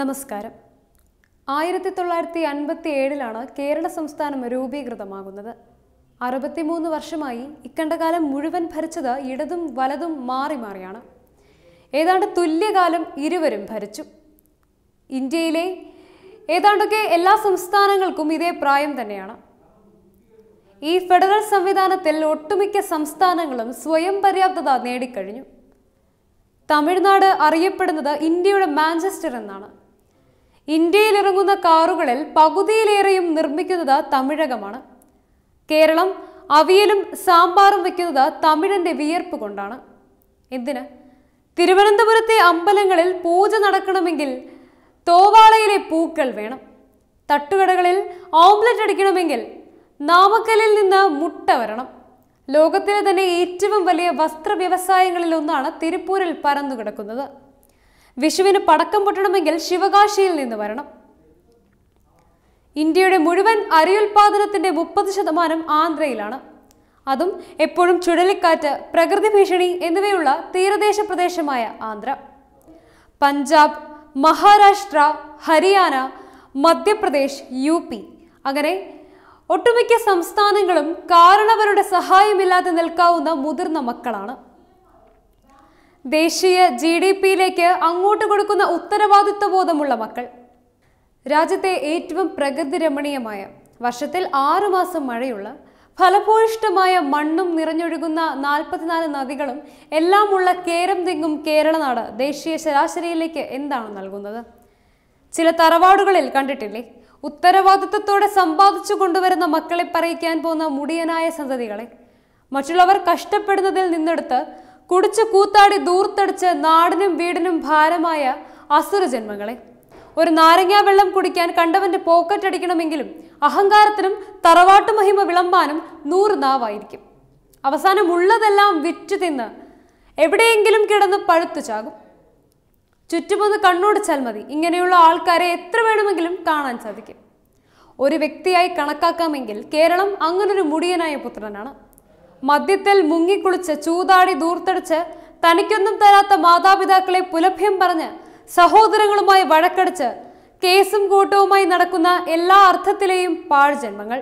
നമസ്കാരം ആയിരത്തി തൊള്ളായിരത്തി അൻപത്തി ഏഴിലാണ് കേരള സംസ്ഥാനം രൂപീകൃതമാകുന്നത് അറുപത്തിമൂന്ന് വർഷമായി ഇക്കണ്ടകാലം മുഴുവൻ ഭരിച്ചത് ഇടതും വലതും മാറി മാറിയാണ് ഏതാണ്ട് തുല്യകാലം ഇരുവരും ഭരിച്ചു ഇന്ത്യയിലെ ഏതാണ്ടൊക്കെ എല്ലാ സംസ്ഥാനങ്ങൾക്കും ഇതേ പ്രായം തന്നെയാണ് ഈ ഫെഡറൽ സംവിധാനത്തിൽ ഒട്ടുമിക്ക സംസ്ഥാനങ്ങളും സ്വയം പര്യാപ്തത നേടിക്കഴിഞ്ഞു തമിഴ്നാട് അറിയപ്പെടുന്നത് ഇന്ത്യയുടെ മാഞ്ചസ്റ്റർ എന്നാണ് ഇന്ത്യയിൽ ഇറങ്ങുന്ന കാറുകളിൽ പകുതിയിലേറെയും നിർമ്മിക്കുന്നത് തമിഴകമാണ് കേരളം അവിയലും സാമ്പാറും വെക്കുന്നത് തമിഴന്റെ വിയർപ്പ് കൊണ്ടാണ് എന്തിന് തിരുവനന്തപുരത്തെ അമ്പലങ്ങളിൽ പൂജ നടക്കണമെങ്കിൽ തോവാളയിലെ പൂക്കൾ വേണം തട്ടുകടകളിൽ ഓംലറ്റ് അടിക്കണമെങ്കിൽ നാമക്കലിൽ നിന്ന് മുട്ട വരണം ലോകത്തിലെ തന്നെ ഏറ്റവും വലിയ വസ്ത്ര വ്യവസായങ്ങളിൽ ഒന്നാണ് തിരുപ്പൂരിൽ പരന്നുകിടക്കുന്നത് വിഷുവിന് പടക്കം പൊട്ടണമെങ്കിൽ ശിവകാശിയിൽ നിന്ന് വരണം ഇന്ത്യയുടെ മുഴുവൻ അരിയുൽപാദനത്തിന്റെ മുപ്പത് ശതമാനം ആന്ധ്രയിലാണ് അതും എപ്പോഴും ചുഴലിക്കാറ്റ് പ്രകൃതി ഭീഷണി എന്നിവയുള്ള തീരദേശ പ്രദേശമായ ആന്ധ്ര പഞ്ചാബ് മഹാരാഷ്ട്ര ഹരിയാന മധ്യപ്രദേശ് യു പി അങ്ങനെ ഒട്ടുമിക്ക സംസ്ഥാനങ്ങളും കാരണവരുടെ സഹായമില്ലാതെ നിൽക്കാവുന്ന മുതിർന്ന മക്കളാണ് ദേശീയ ജി ഡി പിയിലേക്ക് അങ്ങോട്ട് കൊടുക്കുന്ന ഉത്തരവാദിത്വ ബോധമുള്ള മക്കൾ രാജ്യത്തെ ഏറ്റവും പ്രകൃതി രമണീയമായ വർഷത്തിൽ ആറുമാസം മഴയുള്ള ഫലഭൂയിഷ്ഠമായ മണ്ണും നിറഞ്ഞൊഴുകുന്ന നാൽപ്പത്തിനാല് നദികളും എല്ലാമുള്ള കേരം തെങ്ങും കേരളനാട് ദേശീയ ശരാശരിയിലേക്ക് എന്താണ് നൽകുന്നത് ചില തറവാടുകളിൽ കണ്ടിട്ടില്ലേ ഉത്തരവാദിത്വത്തോടെ സമ്പാദിച്ചു കൊണ്ടുവരുന്ന മക്കളെ പറയിക്കാൻ പോകുന്ന മുടിയനായ സന്തതികളെ മറ്റുള്ളവർ കഷ്ടപ്പെടുന്നതിൽ നിന്നെടുത്ത് കുടിച്ചു കൂത്താടി ദൂർത്തടിച്ച് നാടിനും വീടിനും ഭാരമായ അസുര ജന്മങ്ങളെ ഒരു നാരങ്ങാ വെള്ളം കുടിക്കാൻ കണ്ടവന്റെ പോക്കറ്റ് അടിക്കണമെങ്കിലും അഹങ്കാരത്തിനും തറവാട്ടു മഹിമ വിളമ്പാനും നൂറ് നാവായിരിക്കും അവസാനം ഉള്ളതെല്ലാം വിറ്റു തിന്ന് എവിടെയെങ്കിലും കിടന്ന് പഴുത്തു ചാകും ചുറ്റുമൊന്ന് കണ്ണോടിച്ചാൽ മതി ഇങ്ങനെയുള്ള ആൾക്കാരെ എത്ര വേണമെങ്കിലും കാണാൻ സാധിക്കും ഒരു വ്യക്തിയായി കണക്കാക്കാമെങ്കിൽ കേരളം അങ്ങനൊരു മുടിയനായ പുത്രനാണ് മദ്യത്തിൽ മുങ്ങിക്കുളിച്ച് ചൂതാടി ദൂർത്തടിച്ച് തനിക്കൊന്നും തരാത്ത മാതാപിതാക്കളെ പുലഭ്യം പറഞ്ഞ് സഹോദരങ്ങളുമായി വഴക്കടിച്ച് കേസും കൂട്ടവുമായി നടക്കുന്ന എല്ലാ അർത്ഥത്തിലെയും പാഴ്ജന്മങ്ങൾ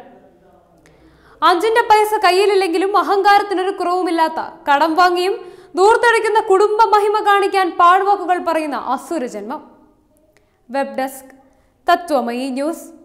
അഞ്ചിന്റെ പൈസ കയ്യിലില്ലെങ്കിലും അഹങ്കാരത്തിനൊരു കുറവുമില്ലാത്ത കടം വാങ്ങിയും ദൂർത്തടിക്കുന്ന കുടുംബ മഹിമ കാണിക്കാൻ പാഴ്വാക്കുകൾ പറയുന്ന അസുരജന്മം വെബ് ഡെസ്ക് തത്വമയി ന്യൂസ്